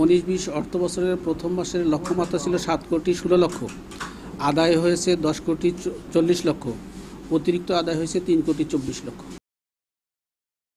উনিশ বিশ অর্থ বছরের প্রথম মাসের লক্ষ্যমাত্রা ছিল সাত কোটি ষোলো লক্ষ আদায় হয়েছে দশ কোটি চল্লিশ লক্ষ অতিরিক্ত আদায় হয়েছে তিন কোটি চব্বিশ লক্ষ